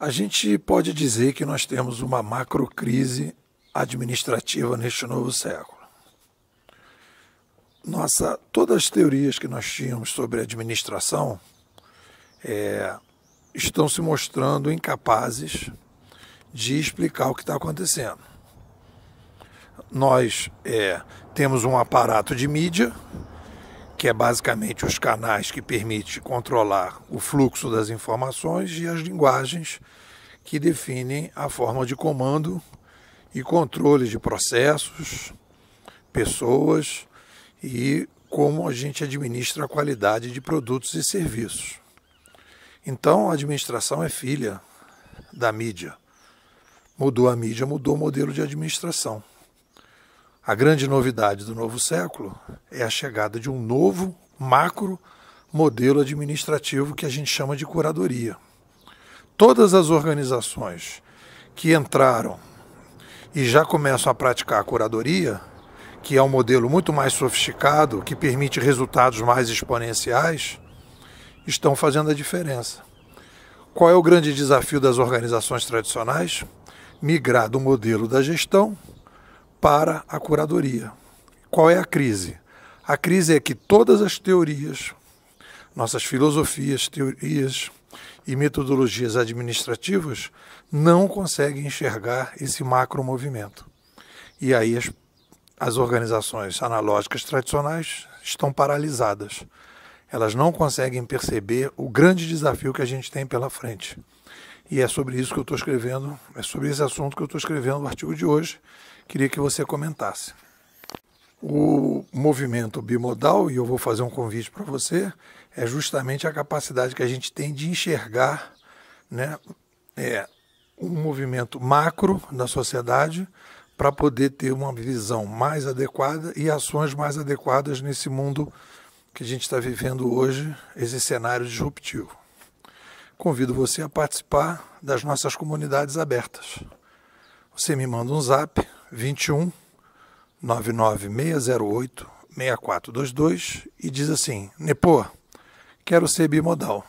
A gente pode dizer que nós temos uma macrocrise administrativa neste novo século. Nossa, todas as teorias que nós tínhamos sobre administração é, estão se mostrando incapazes de explicar o que está acontecendo. Nós é, temos um aparato de mídia que é basicamente os canais que permite controlar o fluxo das informações e as linguagens que definem a forma de comando e controle de processos, pessoas e como a gente administra a qualidade de produtos e serviços. Então, a administração é filha da mídia. Mudou a mídia, mudou o modelo de administração. A grande novidade do novo século é a chegada de um novo macro modelo administrativo que a gente chama de curadoria. Todas as organizações que entraram e já começam a praticar a curadoria, que é um modelo muito mais sofisticado, que permite resultados mais exponenciais, estão fazendo a diferença. Qual é o grande desafio das organizações tradicionais? Migrar do modelo da gestão para a curadoria. Qual é a crise? A crise é que todas as teorias, nossas filosofias, teorias e metodologias administrativas não conseguem enxergar esse macro movimento. E aí as, as organizações analógicas tradicionais estão paralisadas. Elas não conseguem perceber o grande desafio que a gente tem pela frente e é sobre isso que eu estou escrevendo, é sobre esse assunto que eu estou escrevendo o artigo de hoje. Queria que você comentasse. O movimento bimodal, e eu vou fazer um convite para você, é justamente a capacidade que a gente tem de enxergar né, é, um movimento macro da sociedade para poder ter uma visão mais adequada e ações mais adequadas nesse mundo que a gente está vivendo hoje, esse cenário disruptivo. Convido você a participar das nossas comunidades abertas. Você me manda um zap 21 99608 6422 e diz assim: Nepô, quero ser bimodal.